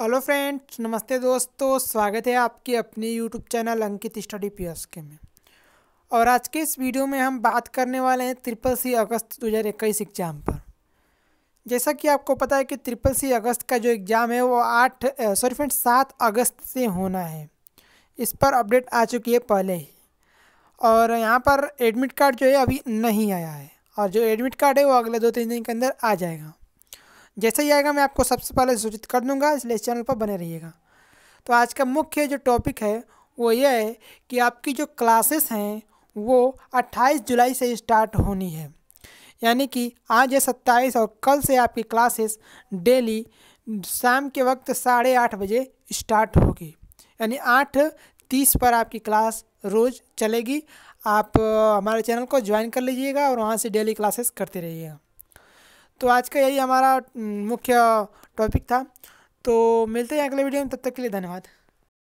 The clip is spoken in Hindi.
हेलो फ्रेंड्स नमस्ते दोस्तों स्वागत है आपके अपने YouTube channel Ankit study P K में और आज के इस वीडियो में हम बात करने वाले हैं ट्रिपल सी अगस्त 2021 एग्ज़ाम पर जैसा कि आपको पता है कि ट्रिपल सी अगस्त का जो एग्ज़ाम है वो आठ सॉरी फ्रेंड्स सात अगस्त से होना है इस पर अपडेट आ चुकी है पहले ही और यहाँ पर एडमिट कार्ड जो है अभी नहीं आया है और जो एडमिट कार्ड है वो अगले दो तीन दिन के अंदर आ जाएगा जैसे ही आएगा मैं आपको सबसे पहले सूचित कर दूंगा इसलिए इस चैनल पर बने रहिएगा तो आज का मुख्य जो टॉपिक है वो ये है कि आपकी जो क्लासेस हैं वो 28 जुलाई से स्टार्ट होनी है यानी कि आज है सत्ताईस और कल से आपकी क्लासेस डेली शाम के वक्त साढ़े आठ बजे स्टार्ट होगी यानी आठ तीस पर आपकी क्लास रोज़ चलेगी आप हमारे चैनल को ज्वाइन कर लीजिएगा और वहाँ से डेली क्लासेस करते रहिएगा तो आज का यही हमारा मुख्य टॉपिक था तो मिलते हैं अगले वीडियो में तब तक के लिए धन्यवाद